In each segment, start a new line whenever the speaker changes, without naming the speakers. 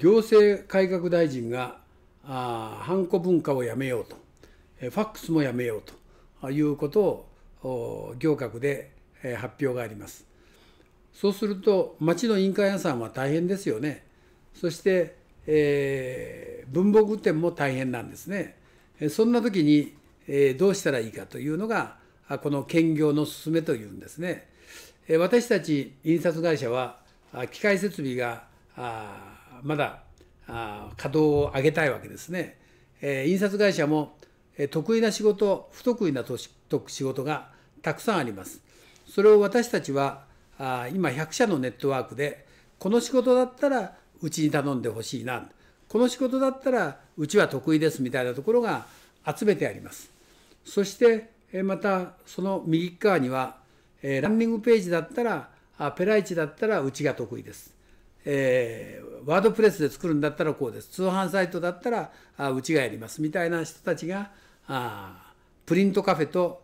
行政改革大臣があハンコ文化をやめようと、ファックスもやめようということを行革で発表があります。そうすると町の委員会屋さんは大変ですよね。そして、えー、文房具店も大変なんですね。そんな時に、えー、どうしたらいいかというのがこの兼業の勧めというんですね。私たち印刷会社は機械設備があまだ稼働を上げたいわけですね。え印刷会社も得意な仕事不得意な仕事がたくさんあります。それを私たちは今100社のネットワークでこの仕事だったらうちに頼んでほしいなこの仕事だったらうちは得意ですみたいなところが集めてあります。そしてまたその右側にはランニングページだったらペライチだったらうちが得意です。えー、ワードプレスで作るんだったらこうです通販サイトだったらあうちがやりますみたいな人たちがあプリントカフェと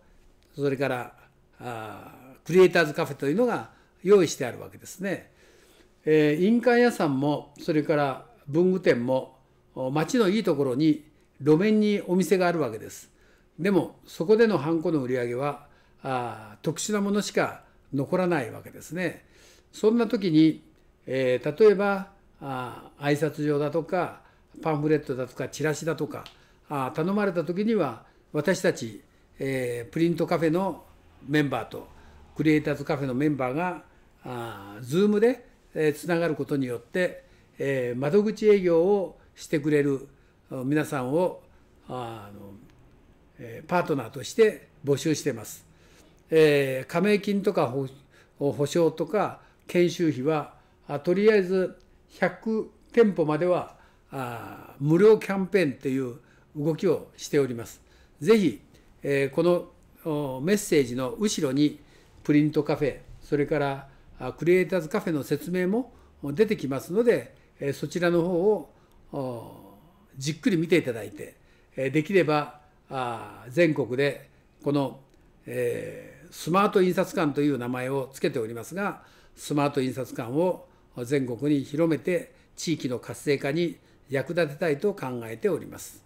それからあクリエイターズカフェというのが用意してあるわけですね。えー、印鑑屋さんもそれから文具店も街のいいところに路面にお店があるわけです。でもそこでのハンコの売り上げはあ特殊なものしか残らないわけですね。そんな時にえー、例えばあ挨拶状だとかパンフレットだとかチラシだとかあ頼まれた時には私たち、えー、プリントカフェのメンバーとクリエイターズカフェのメンバーがあー Zoom で、えー、つながることによって、えー、窓口営業をしてくれる皆さんをあの、えー、パートナーとして募集してます。えー、加盟金とか保保証とか研修費はあとりあえず100店舗まではあ無料キャンペーンという動きをしております。ぜひ、えこのメッセージの後ろにプリントカフェ、それからクリエイターズカフェの説明も出てきますので、えそちらの方をじっくり見ていただいて、えできればあ全国でこの、えスマート印刷館という名前を付けておりますが、スマート印刷館を全国に広めて地域の活性化に役立てたいと考えております。